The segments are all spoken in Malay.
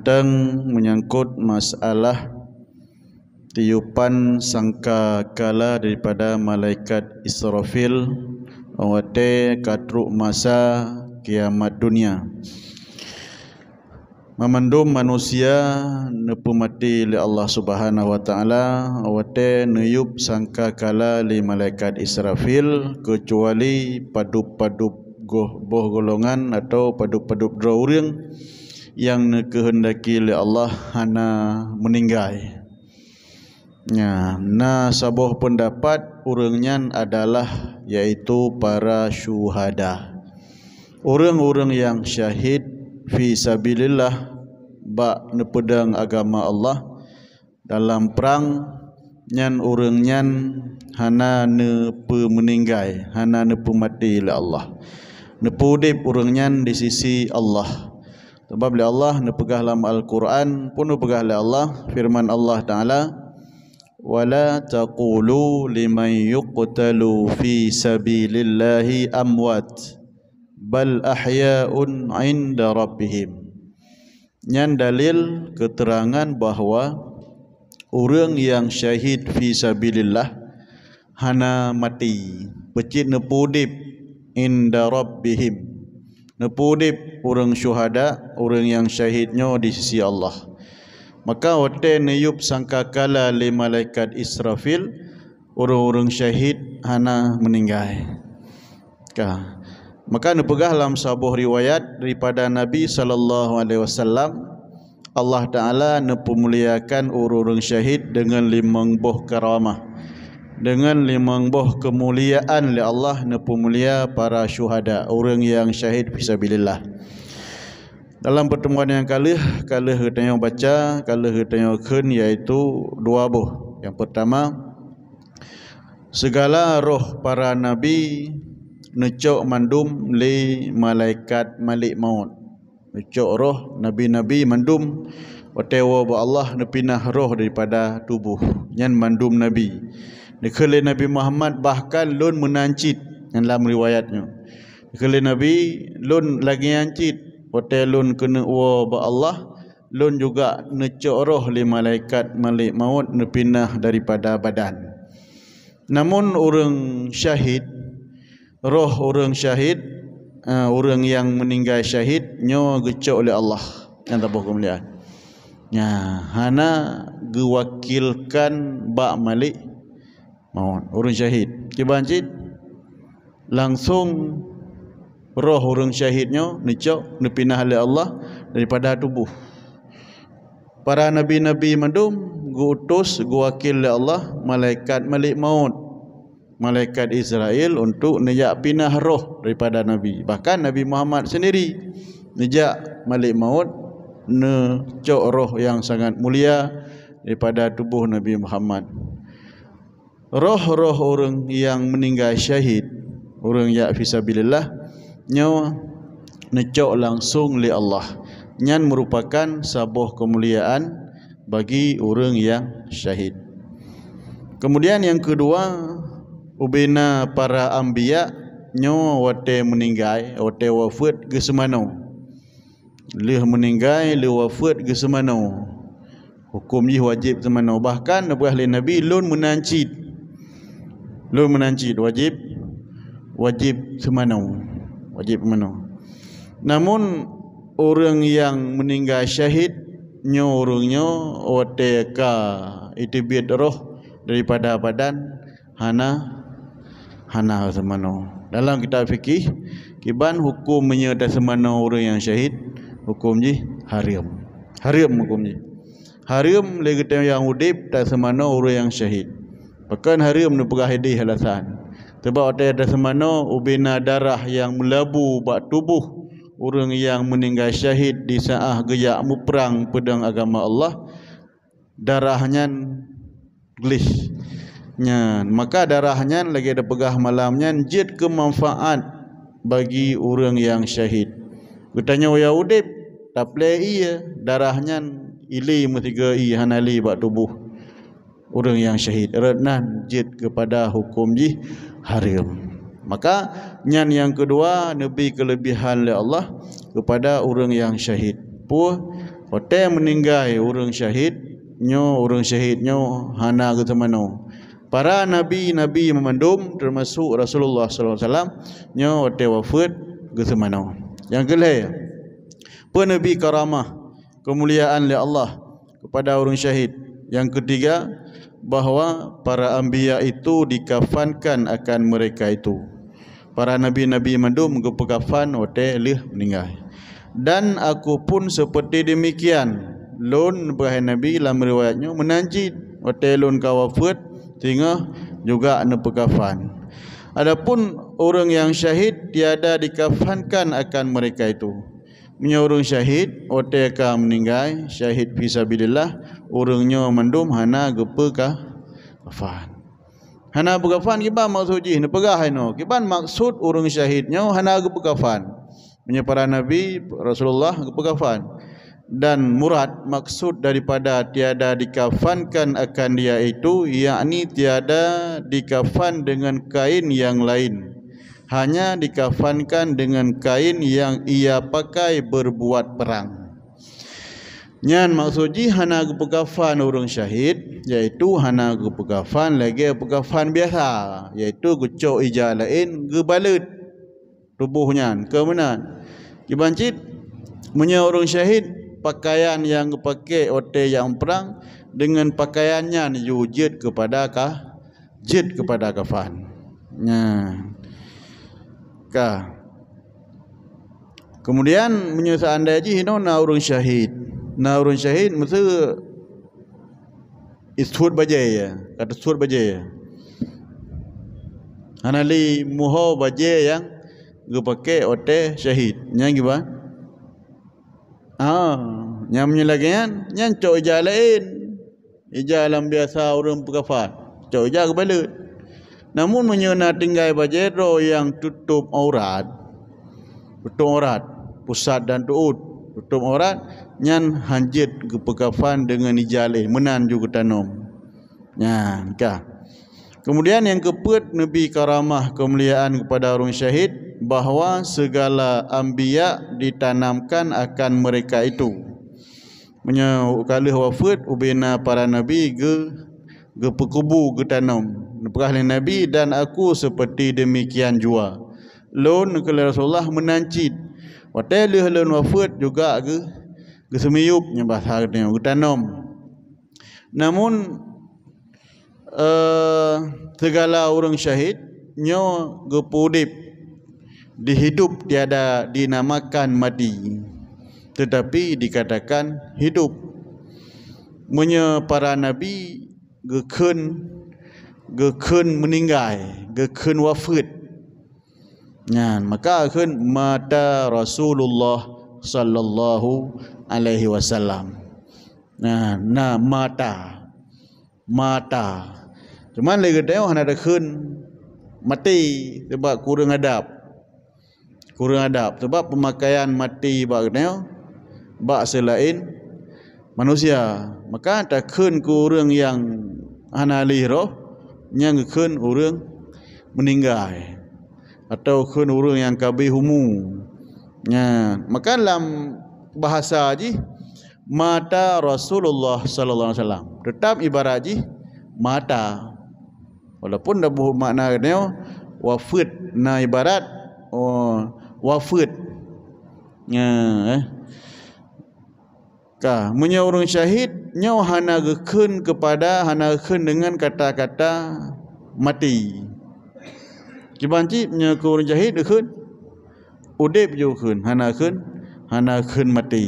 tentang menyangkut masalah tiupan sangka kala daripada malaikat Israfil awate katruk masa kiamat dunia. Memandum manusia nepu mati li Allah Subhanahu wa taala awate neyup sangka kala li malaikat Israfil kecuali padup-padup goh boh golongan atau padup-padup drawing -padup yang kehendaki oleh Allah hana meninggal. Ya, nah sebuah pendapat orangnya adalah yaitu para syuhada. Orang-orang yang syahid fi sabilillah ba nepedang agama Allah dalam perang nyan orang nyan hana nepe meninggal hana nepe mati oleh Allah nepudip orang nyan di sisi Allah sebab li Allah nepegah dalam Al-Quran pun nepegah li Allah firman Allah Ta'ala wala taqulu liman yuqtalu fi sabilillahi amwat bal ahya'un inda rabbihim yang dalil keterangan bahawa orang yang syahid fi sabilillah hana mati pecit nepudip inda rabbihim nepudip orang syuhada orang yang syahidnya di sisi Allah maka hote neyup sangkakala le malaikat Israfil orang-orang syahid hana meninggal ka maka nepegah dalam sebuah riwayat daripada Nabi sallallahu alaihi wasallam Allah Ta'ala nepemuliakan orang-orang syahid dengan limang buah karamah dengan limang boh kemuliaan li Allah ne pemulia para syuhada orang yang syahid fisabilillah dalam pertemuan yang kali kali kita yang baca kali kita yang ken yaitu dua boh yang pertama segala roh para nabi necok mandum li malaikat malik maut necok roh nabi-nabi mandum Wa tewa Allah nepinah roh daripada tubuh Yang mandum Nabi Dekali Nabi Muhammad bahkan lun menancit yang dalam riwayatnya. Dekali Nabi lun lagi ancit, hotel lun kena wa ba Allah, lun juga necoroh li malaikat malik maut nepinah daripada badan. Namun orang syahid, roh orang syahid, uh, orang yang meninggal syahid nyo gecok oleh Allah yang tabuh kemuliaan. Ya, hana gewakilkan ba malik maut orang syahid ke banjit langsung roh orang syahidnya nicok dipindah oleh Allah daripada tubuh para nabi-nabi mandum gu utus gu wakil oleh Allah malaikat malik maut malaikat Israel untuk nejak pinah roh daripada nabi bahkan nabi Muhammad sendiri nejak malik maut nejak roh yang sangat mulia daripada tubuh Nabi Muhammad roh-roh orang yang meninggal syahid orang yang fisabilillah nyo necok langsung li Allah nyan merupakan sabuh kemuliaan bagi orang yang syahid kemudian yang kedua ubina para ambia nyo wate meninggal wate wafat ke semano lih meninggal li wafat ke semano hukum ni wajib semano bahkan nabi lun menancit Lu menanjid wajib wajib semanau. Wajib semanau. Namun orang yang meninggal syahid nyo orangnyo oteka itu biad roh daripada badan hana hana semanau. Dalam kita fikih kiban hukum menyata semanau orang yang syahid hukum ji harim. Harim hukum ji. Harim lagi yang hudib tak semanau orang yang syahid. Pekan hari pegah hadis alasan. Sebab ada ada semana ubina darah yang melabu bak tubuh orang yang meninggal syahid di saat gejak muprang pedang agama Allah darahnya gelis nyan maka darahnya lagi ada pegah malamnya jid kemanfaat bagi orang yang syahid kutanya ya udip tak play iya darahnya ili mesti ke i hanali bak tubuh orang yang syahid renan jid kepada hukum jih haram maka nyan yang kedua nabi kelebihan oleh Allah kepada orang yang syahid puh ote meninggal orang syahid nyo orang syahid nyo hana ke temano para nabi-nabi memandum termasuk Rasulullah sallallahu alaihi wasallam nyo ote wafat ke temano yang kelima puh nabi karamah kemuliaan oleh Allah kepada orang syahid yang ketiga bahawa para ambia itu dikafankan akan mereka itu. Para nabi-nabi mandu mengupa kafan ote oh, lih meninggal. Dan aku pun seperti demikian. Lon bahaya nabi dalam riwayatnya menanji wate oh, lon kawafut tengah juga ne pekafan. Adapun orang yang syahid tiada dikafankan akan mereka itu. Menyuruh syahid wate oh, ka meninggal syahid fisabilillah orangnya mandum hana gepe ka kafan hana bergafan kiban maksud uji ne pegah ino kiban maksud orang syahidnya hana gepe kafan punya para nabi Rasulullah gepe kafan dan murad maksud daripada tiada dikafankan akan dia itu yakni tiada dikafan dengan kain yang lain hanya dikafankan dengan kain yang ia pakai berbuat perang Nyan maksudji hana kepegafan orang syahid iaitu hana kepegafan lagi pegafan biasa iaitu kecoh ija lain gebalut tubuhnya ke mana kibancit punya urung syahid pakaian yang dipakai oleh yang perang dengan pakaiannya yujid kepada kah, jid kepada kafan nya ka Kemudian menyusahkan anda jihino orang syahid narun syahid masa istuad berjaya kata istuad berjaya hanali muho berjaya yang gue pakai ote syahid yang gimba ah yang punya lagi kan yang cok lain ijalan biasa orang pekafat cok ija kepala namun menyena tinggai ro yang tutup aurat tutup aurat pusat dan tuut Kutub orang nyan hanjit ke pekafan dengan ijalih menan juga tanom. Ya, kah. Kemudian yang keput Nabi karamah kemuliaan kepada orang syahid bahawa segala ambiya ditanamkan akan mereka itu. Menya kalih wafat ubina para nabi ke ge pekubu ge tanam. Nepakah nabi dan aku seperti demikian jua. Lon ke Rasulullah menancit Watai lu halun wafat juga ke Gesemiyup yang bahasa katanya Gutanom Namun eh, Segala orang syahid Nyo gepudip Dihidup tiada dinamakan madi. Tetapi dikatakan hidup Menye para nabi Gekun Gekun meninggal Gekun wafat นะมันก็ขึ้นมาตารอซูลุลลอฮ์ซัลลัลลอฮุอะลัยฮิวะสัลลัมนะนะมาตามาตาจุมันเลยก็เดียวฮันได้ขึ้นมาตีแต่บ่ากูเรื่องอาดับกูเรื่องอาดับแต่บ่า pemakaian มาตีบ่าเดียวบ่าเสลาอิน manusia maka ada kun kurung yang analihro yang kun urung meninggal atau khun urang yang kabe humu nya maka dalam bahasa ji mata Rasulullah sallallahu alaihi wasallam tetap ibarat ji mata walaupun dah buh makna dia wafat na ibarat oh wafat nya eh ka munya urang syahid nyau hana kepada hana dengan kata-kata mati จีบันจีเนื้อกูจะฮิตขึ้นอุดเดบอยู่ขึ้นฮานาขึ้นฮานาขึ้นมาตี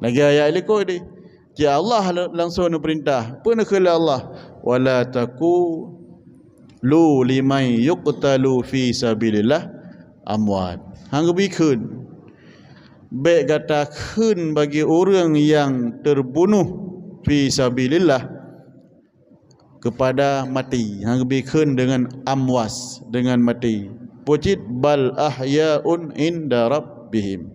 แล้วแกยายเล็กก็ดีจีอัลลอฮ์ลังโซนุปรินตาเพื่อนขึ้นแล้วอัลลอฮ์วะลาตะกูลูลิไมยุกตะลูฟีซาบิลละอัมวาดฮังกบีขึ้นเบกตะขึ้นบางีอุเรื่องยังเติร์บุนุฟีซาบิลละ kepada mati yang lebih keren dengan amwas dengan mati pocit bal ahyaun inda rabbihim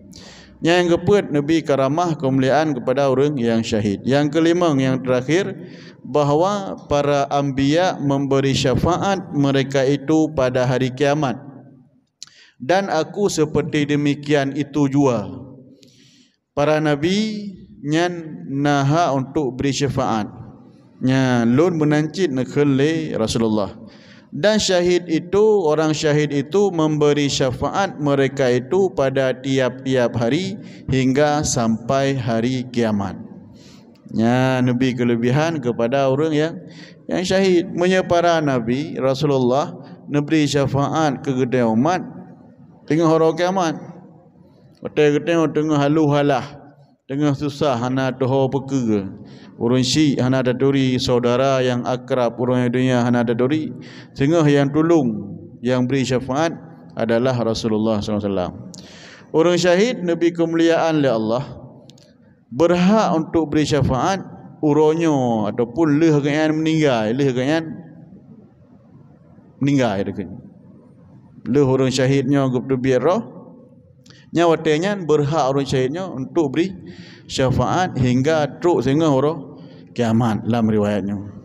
yang keempat nabi karamah kemuliaan kepada orang yang syahid yang kelima yang terakhir bahawa para anbiya memberi syafaat mereka itu pada hari kiamat dan aku seperti demikian itu jua para nabi yang naha untuk beri syafaat Ya, lun menancit nakhli Rasulullah. Dan syahid itu, orang syahid itu memberi syafaat mereka itu pada tiap-tiap hari hingga sampai hari kiamat. Ya, nabi kelebihan kepada orang yang yang syahid. Menyepara Nabi Rasulullah memberi syafaat ke gede umat tengah orang kiamat. Kata-kata tengah halu halah dengan susah hana doho peke urun si hana daduri saudara yang akrab orang dunia hana daduri sehingga yang tolong yang beri syafaat adalah Rasulullah SAW orang syahid Nabi kemuliaan oleh Allah berhak untuk beri syafaat uronyo ataupun leh kenyan meninggal leh kenyan meninggal dekat leh orang syahidnya gubtu biar Nyawa tenyan berhak orang syahidnya untuk beri syafaat hingga teruk sehingga orang kiamat dalam riwayatnya.